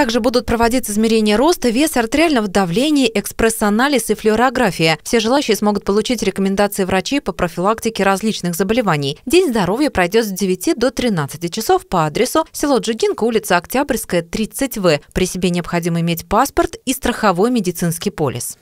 Также будут проводиться измерения роста, веса, артериального давления, экспресс-анализ и флюорография. Все желающие смогут получить рекомендации врачей по профилактике различных заболеваний. День здоровья пройдет с 9 до 13 часов по адресу село Джигинка, улица Октябрьская, 30В. При себе необходимо иметь паспорт и страховой медицинский полис.